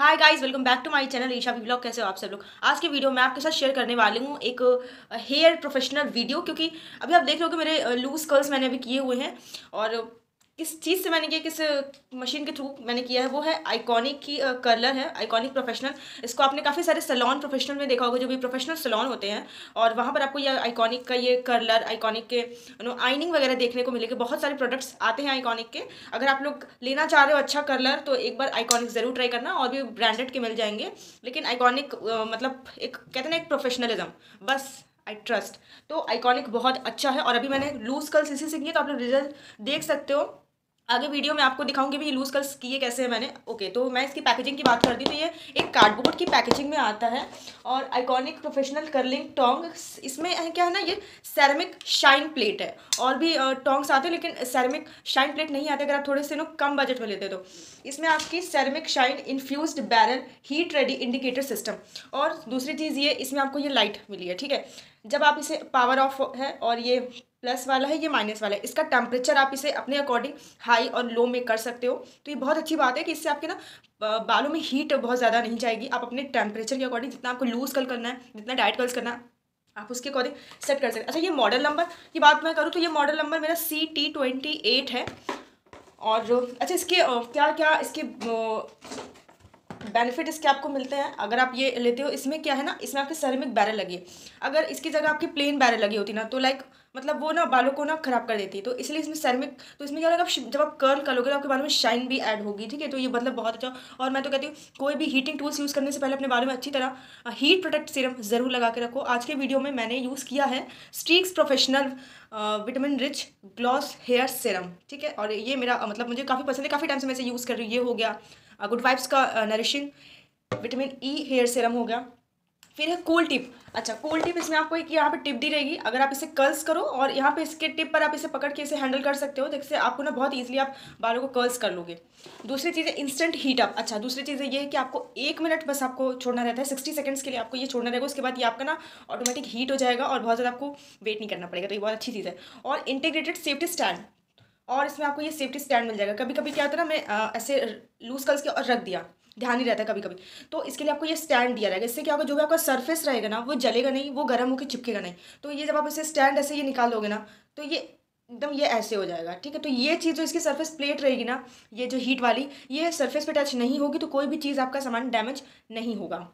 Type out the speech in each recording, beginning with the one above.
hi guys welcome back to my channel Isha V blog कैसे हो आप सब लोग आज के वीडियो में आपके साथ शेयर करने वाली हूँ एक हेयर प्रोफेशनल वीडियो क्योंकि अभी आप देख रहे हो कि मेरे लूज uh, कर्ल्स मैंने अभी किए हुए हैं और किस चीज़ से मैंने किया किस मशीन के थ्रू मैंने किया है वो है आइकॉनिक की कलर है आइकॉनिक प्रोफेशनल इसको आपने काफ़ी सारे सलोन प्रोफेशनल में देखा होगा जो भी प्रोफेशनल सलोन होते हैं और वहाँ पर आपको ये आइकॉनिक का ये कलर आइकॉनिक के नो आइनिंग वगैरह देखने को मिलेगी बहुत सारे प्रोडक्ट्स आते हैं आइकॉनिक के अगर आप लोग लेना चाह रहे हो अच्छा कलर तो एक बार आइकॉनिक ज़रूर ट्राई करना और भी ब्रांडेड के मिल जाएंगे लेकिन आइकॉनिक मतलब एक कहते ना एक प्रोफेशनलिज्म बस आई ट्रस्ट तो आइकॉनिक बहुत अच्छा है और अभी मैंने लूज कल इसी से किए तो आप लोग रिजल्ट देख सकते हो आगे वीडियो में आपको दिखाऊंगी भी लूज़ कल्स किए कैसे हैं मैंने ओके तो मैं इसकी पैकेजिंग की बात दी तो ये एक कार्डबोर्ड की पैकेजिंग में आता है और आइकॉनिक प्रोफेशनल कर्लिंग टोंग इसमें क्या है ना ये सैरमिक शाइन प्लेट है और भी टोंग्स आते हैं लेकिन सैरमिक शाइन प्लेट नहीं आते अगर आप थोड़े से ना कम बजट में लेते तो इसमें आपकी ceramic shine infuse barrel heat ready indicator system और दूसरी चीज़ ये इसमें आपको ये लाइट मिली है ठीक है जब आप इसे पावर ऑफ है और ये प्लस वाला है ये माइनस वाला है इसका टेम्परेचर आप इसे अपने अकॉर्डिंग हाई और लो में कर सकते हो तो ये बहुत अच्छी बात है कि इससे आपके ना बालों में हीट बहुत ज़्यादा नहीं जाएगी आप अपने टेम्परेचर के अकॉर्डिंग जितना आपको लूज़ कल करना है जितना डाइट कल्स करना है आप उसके अकॉर्डिंग सेट कर सकते हैं अच्छा ये मॉडल नंबर की बात मैं करूँ तो ये मॉडल नंबर मेरा सी टी ट्वेंटी एट है और अच्छा इसके क्या क्या इसके बेनिफिट इसके आपको मिलते हैं अगर आप ये लेते हो इसमें क्या है ना इसमें आपके सेरेमिक बैरल लगी है अगर इसकी जगह आपकी प्लेन बैरल लगी होती ना तो लाइक मतलब वो ना बालों को ना खराब कर देती है तो इसलिए इसमें सेरेमिक तो इसमें क्या होगा आप जब आप कर्ल लोगे तो आपके बालों में शाइन भी ऐड होगी ठीक है तो ये मतलब बहुत अच्छा और मैं तो कहती हूँ कोई भी हीटिंग टूल्स यूज़ करने से पहले अपने बालों में अच्छी तरह हीट प्रोटेक्ट सीरम ज़रूर लगा के रखो आज के वीडियो में मैंने यूज़ किया है Streax professional vitamin rich gloss hair serum ठीक है और ये मेरा मतलब मुझे काफ़ी पसंद है काफ़ी टाइम से मैं इसे यूज़ कर रही हूँ ये हो गया गुड वाइब्स का nourishing vitamin E hair serum हो गया फिर है कूल टिप अच्छा कूल टिप इसमें आपको एक यहाँ पे टिप दी रहेगी अगर आप इसे कर्ल्स करो और यहाँ पे इसके टिप पर आप इसे पकड़ के इसे हैंडल कर सकते हो तो इससे आपको ना बहुत इजीली आप बालों को कर्ल्स कर लोगे दूसरी चीज़ है इंस्टेंट हीट अप अच्छा दूसरी चीज़ ये है कि आपको एक मिनट बस आपको छोड़ना रहता है सिक्सटी सेकेंड्स के लिए आपको ये छोड़ना रहेगा उसके बाद ये आपका ना ऑटोमेटिक हीट हो जाएगा और बहुत ज़्यादा आपको वेट नहीं करना पड़ेगा तो ये बहुत अच्छी चीज़ है और इंटीग्रेटेड सेफ्टी स्टैंड और इसमें आपको ये सेफ्टी स्टैंड मिल जाएगा कभी कभी क्या होता है ना मैं आ, ऐसे लूज कल्स के और रख दिया ध्यान ही रहता है कभी कभी तो इसके लिए आपको ये स्टैंड दिया रहेगा इससे क्या होगा जो भी आपका सरफेस रहेगा ना वो जलेगा नहीं वो गर्म होकर चिपकेगा नहीं तो ये जब आप इसे स्टैंड ऐसे ये निकाल दोगे ना तो ये एकदम ये ऐसे हो जाएगा ठीक है तो ये चीज़ जो इसकी सरफेस प्लेट रहेगी ना ये जो हीट वाली ये सरफेस पे टच नहीं होगी तो कोई भी चीज़ आपका सामान डैमेज नहीं होगा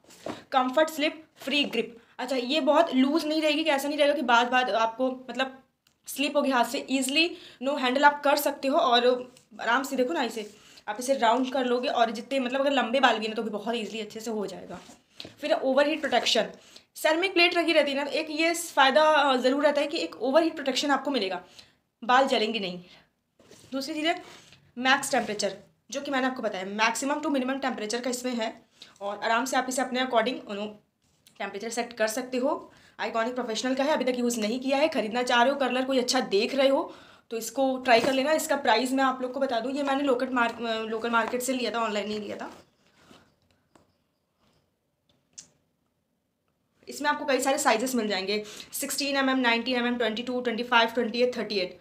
कंफर्ट स्लिप फ्री ग्रिप अच्छा ये बहुत लूज़ नहीं रहेगी कि ऐसा नहीं रहेगा कि बाद बाद आपको मतलब स्लिप होगी हाथ से ईजिली नो हैंडल आप कर सकते हो और आराम से देखो ना इसे आप इसे राउंड कर लोगे और जितने मतलब अगर लंबे बाल भी ना तो भी बहुत ईजिली अच्छे से हो जाएगा फिर overheat protection ceramic plate रखी रहती है ना तो एक ये फ़ायदा ज़रूर रहता है कि एक ओवर हीट प्रोटेक्शन आपको मिलेगा बाल जलेंगे नहीं दूसरी चीज़ है मैक्स टेम्परेचर जो कि मैंने आपको बताया मैक्सिमम टू मिनिमम टेम्परेचर का इसमें है और आराम से आप इसे अपने अकॉर्डिंग टेम्परेचर सेट कर सकते हो आइकॉनिक प्रोफेशनल का है अभी तक यूज़ नहीं किया है खरीदना चाह रहे हो कलर कोई अच्छा देख रहे हो तो इसको ट्राई कर लेना इसका प्राइस मैं आप लोग को बता दूँ ये मैंने लोकल मार्क लोकल मार्केट से लिया था ऑनलाइन नहीं लिया था इसमें आपको कई सारे साइजेस मिल जाएंगे sixteen M M nineteen M M twenty two twenty five twenty eight thirty eight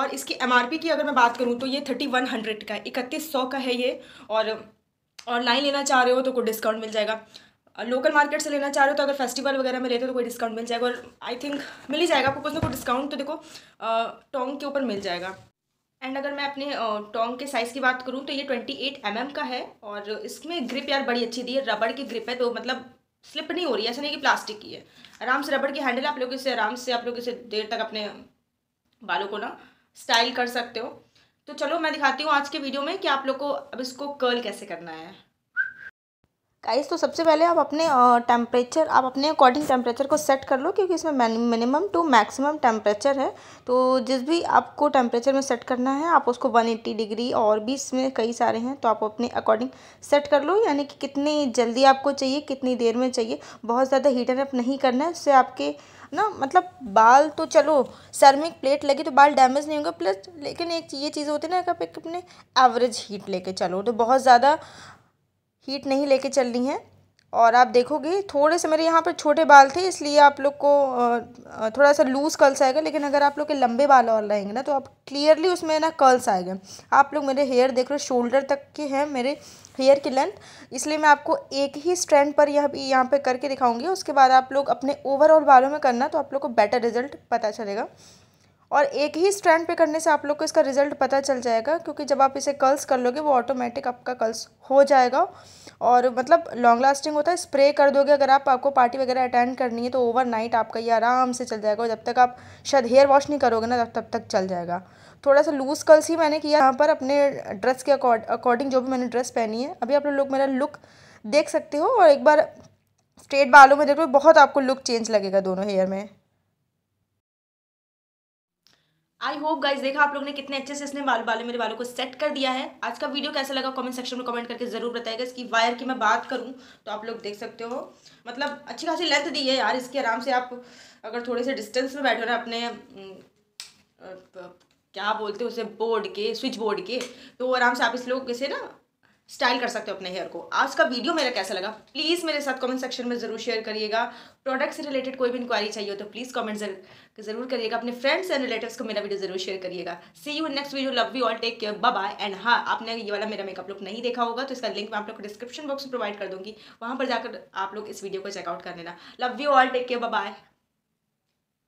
और इसकी एम आर पी की अगर मैं बात करूँ तो ये थर्टी वन हंड्रेड का है इकतीस सौ का है ये और ऑनलाइन लेना चाह रहे हो तो कुछ डिस्काउंट मिल जाएगा लोकल मार्केट से लेना चाह रहे हो तो अगर फेस्टिवल वगैरह में लेते हो तो कोई डिस्काउंट मिल जाएगा और आई थिंक मिल ही जाएगा आपको कुछ ना कुछ डिस्काउंट तो देखो टोंग के ऊपर मिल जाएगा एंड अगर मैं अपने टोंग के साइज़ की बात करूँ तो ये ट्वेंटी एट एम mm का है और इसमें ग्रिप यार बड़ी अच्छी दी है रबड़ की ग्रिप है तो मतलब स्लिप नहीं हो रही है ऐसा नहीं कि प्लास्टिक की है आराम से रबड़ की हैंडल आप लोग इसे आराम से आप लोग इसे देर तक अपने बालों को ना स्टाइल कर सकते हो तो चलो मैं दिखाती हूँ आज के वीडियो में कि आप लोग को अब इसको कर्ल कैसे करना है गाइस तो सबसे पहले आप अपने टेम्परेचर आप अपने अकॉर्डिंग टेम्परेचर को सेट कर लो क्योंकि इसमें मिनिमम टू मैक्सिमम टेम्परेचर है तो जिस भी आपको टेम्परेचर में सेट करना है आप उसको 180 डिग्री और भी इसमें कई सारे हैं तो आप अपने अकॉर्डिंग सेट कर लो यानी कि कितनी जल्दी आपको चाहिए कितनी देर में चाहिए बहुत ज़्यादा हीटर अप नहीं करना है उससे आपके ना मतलब बाल तो चलो सर्मिक प्लेट लगी तो बाल डैमेज नहीं होंगे प्लस लेकिन एक ये चीज़ होती है ना कि आप एक अपने एवरेज हीट लेके चलो तो बहुत ज़्यादा हीट नहीं लेके चलनी है और आप देखोगे थोड़े से मेरे यहाँ पर छोटे बाल थे इसलिए आप लोग को थोड़ा सा लूज़ कर्ल्स आएगा लेकिन अगर आप लोग के लंबे बाल और रहेंगे ना तो आप क्लियरली उसमें ना कर्ल्स आएगा आप लोग मेरे हेयर देख रहे हो शोल्डर तक के हैं मेरे हेयर की लेंथ इसलिए मैं आपको एक ही स्ट्रैंड पर यह यहाँ पर करके दिखाऊँगी उसके बाद आप लोग अपने ओवरऑल बालों में करना तो आप लोग को बेटर रिजल्ट पता चलेगा और एक ही स्ट्रैंड पे करने से आप लोग को इसका रिजल्ट पता चल जाएगा क्योंकि जब आप इसे कर्ल्स कर लोगे वो ऑटोमेटिक आपका कर्ल्स हो जाएगा और मतलब लॉन्ग लास्टिंग होता है स्प्रे कर दोगे अगर आप आपको पार्टी वगैरह अटेंड करनी है तो ओवरनाइट आपका ये आराम से चल जाएगा और जब तक आप शायद हेयर वॉश नहीं करोगे ना तब तक चल जाएगा थोड़ा सा लूज़ कर्ल्स ही मैंने किया यहाँ पर अपने ड्रेस के अकॉर्डिंग जो भी मैंने ड्रेस पहनी है अभी आप लोग मेरा लुक देख सकते हो और एक बार स्ट्रेट बालों में देखो बहुत आपको लुक चेंज लगेगा दोनों हेयर में आई होप गाइज देखा आप लोग ने कितने अच्छे से इसने बाल बाले मेरे बालों को सेट कर दिया है आज का वीडियो कैसा लगा कमेंट सेक्शन में कमेंट करके ज़रूर बताएगा इसकी वायर की मैं बात करूँ तो आप लोग देख सकते हो मतलब अच्छी खासी लेंथ दी है यार इसके आराम से आप अगर थोड़े से डिस्टेंस में बैठो ना अपने हम्म, क्या बोलते हो उसे बोर्ड के स्विच बोर्ड के तो आराम से आप इस लोग इसे ना स्टाइल कर सकते हो अपने हेयर को आज का वीडियो मेरा कैसा लगा प्लीज़ मेरे साथ कमेंट सेक्शन में ज़रूर शेयर करिएगा प्रोडक्ट से रिलेटेड कोई भी इंक्वायरी चाहिए हो तो प्लीज़ कमेंट ज़रूर करिएगा अपने फ्रेंड्स एंड रिलेटिव्स को मेरा वीडियो ज़रूर शेयर करिएगा see you next video love you all take care bye bye and हाँ आपने ये वाला मेरा मेकअप लुक नहीं देखा होगा तो इसका लिंक मैं आप लोग को डिस्क्रिप्शन बॉक्स में प्रोवाइड कर दूँगी वहाँ पर जाकर आप लोग इस वीडियो को चेकआउट कर लेना love you all take care bye